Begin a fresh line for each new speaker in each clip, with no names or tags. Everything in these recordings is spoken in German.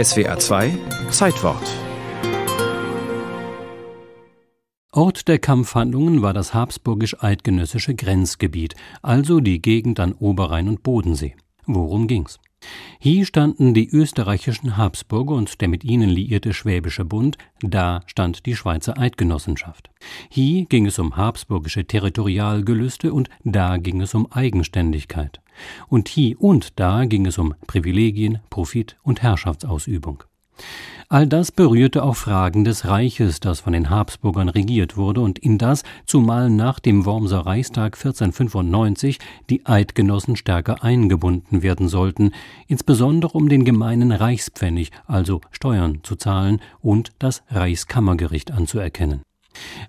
SWA 2 Zeitwort. Ort der Kampfhandlungen war das habsburgisch-eidgenössische Grenzgebiet, also die Gegend an Oberrhein und Bodensee. Worum ging's? Hier standen die österreichischen Habsburger und der mit ihnen liierte Schwäbische Bund, da stand die Schweizer Eidgenossenschaft. Hier ging es um habsburgische Territorialgelüste und da ging es um Eigenständigkeit. Und hier und da ging es um Privilegien, Profit und Herrschaftsausübung. All das berührte auch Fragen des Reiches, das von den Habsburgern regiert wurde und in das, zumal nach dem Wormser Reichstag 1495, die Eidgenossen stärker eingebunden werden sollten, insbesondere um den gemeinen Reichspfennig, also Steuern, zu zahlen und das Reichskammergericht anzuerkennen.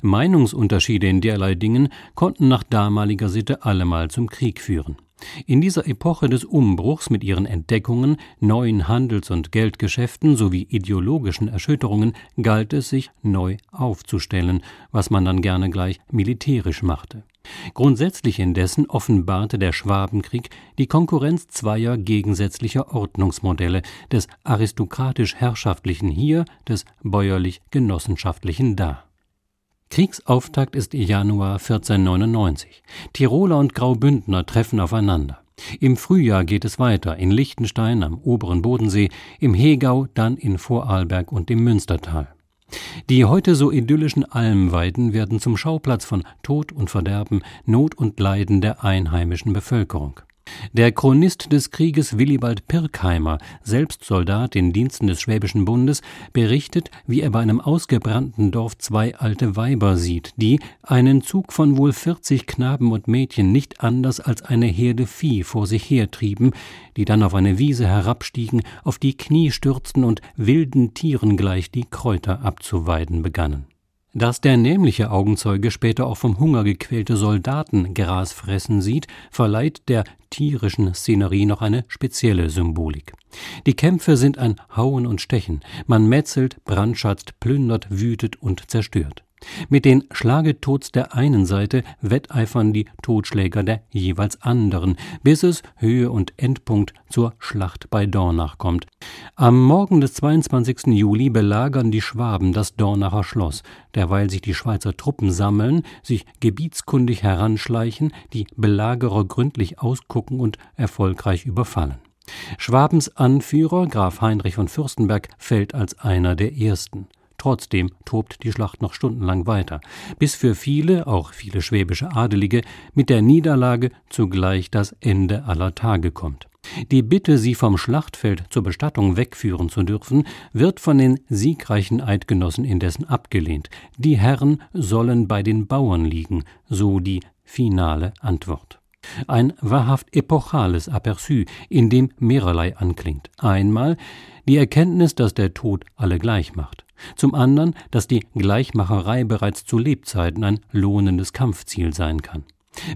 Meinungsunterschiede in derlei Dingen konnten nach damaliger Sitte allemal zum Krieg führen. In dieser Epoche des Umbruchs mit ihren Entdeckungen, neuen Handels- und Geldgeschäften sowie ideologischen Erschütterungen galt es, sich neu aufzustellen, was man dann gerne gleich militärisch machte. Grundsätzlich indessen offenbarte der Schwabenkrieg die Konkurrenz zweier gegensätzlicher Ordnungsmodelle, des aristokratisch-herrschaftlichen hier, des bäuerlich-genossenschaftlichen da. Kriegsauftakt ist Januar 1499. Tiroler und Graubündner treffen aufeinander. Im Frühjahr geht es weiter in Liechtenstein am oberen Bodensee, im Hegau, dann in Vorarlberg und im Münstertal. Die heute so idyllischen Almweiden werden zum Schauplatz von Tod und Verderben, Not und Leiden der einheimischen Bevölkerung. Der Chronist des Krieges Willibald Pirkheimer, selbst Soldat in Diensten des Schwäbischen Bundes, berichtet, wie er bei einem ausgebrannten Dorf zwei alte Weiber sieht, die einen Zug von wohl 40 Knaben und Mädchen nicht anders als eine Herde Vieh vor sich hertrieben, die dann auf eine Wiese herabstiegen, auf die Knie stürzten und wilden Tieren gleich die Kräuter abzuweiden begannen dass der nämliche Augenzeuge später auch vom Hunger gequälte Soldaten Gras fressen sieht, verleiht der tierischen Szenerie noch eine spezielle Symbolik. Die Kämpfe sind ein Hauen und Stechen, man metzelt, brandschatzt, plündert, wütet und zerstört. Mit den Schlagetods der einen Seite wetteifern die Totschläger der jeweils anderen, bis es Höhe und Endpunkt zur Schlacht bei Dornach kommt. Am Morgen des 22. Juli belagern die Schwaben das Dornacher Schloss, derweil sich die Schweizer Truppen sammeln, sich gebietskundig heranschleichen, die Belagerer gründlich ausgucken und erfolgreich überfallen. Schwabens Anführer, Graf Heinrich von Fürstenberg, fällt als einer der ersten. Trotzdem tobt die Schlacht noch stundenlang weiter, bis für viele, auch viele schwäbische Adelige, mit der Niederlage zugleich das Ende aller Tage kommt. Die Bitte, sie vom Schlachtfeld zur Bestattung wegführen zu dürfen, wird von den siegreichen Eidgenossen indessen abgelehnt. Die Herren sollen bei den Bauern liegen, so die finale Antwort. Ein wahrhaft epochales Aperçu, in dem mehrerlei anklingt. Einmal die Erkenntnis, dass der Tod alle gleich macht zum anderen, dass die Gleichmacherei bereits zu Lebzeiten ein lohnendes Kampfziel sein kann.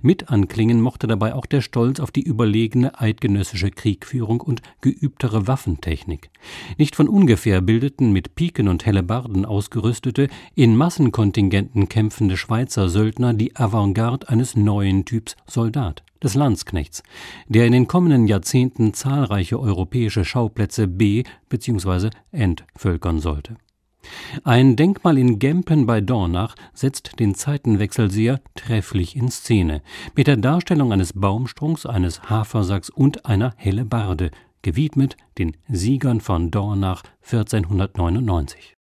Mit anklingen mochte dabei auch der Stolz auf die überlegene eidgenössische Kriegführung und geübtere Waffentechnik. Nicht von ungefähr bildeten mit Piken und Hellebarden ausgerüstete, in Massenkontingenten kämpfende Schweizer Söldner die Avantgarde eines neuen Typs Soldat, des Landsknechts, der in den kommenden Jahrzehnten zahlreiche europäische Schauplätze B bzw. entvölkern sollte. Ein Denkmal in Gempen bei Dornach setzt den Zeitenwechsel sehr trefflich in Szene, mit der Darstellung eines Baumstrunks, eines Hafersacks und einer Hellebarde, gewidmet den Siegern von Dornach 1499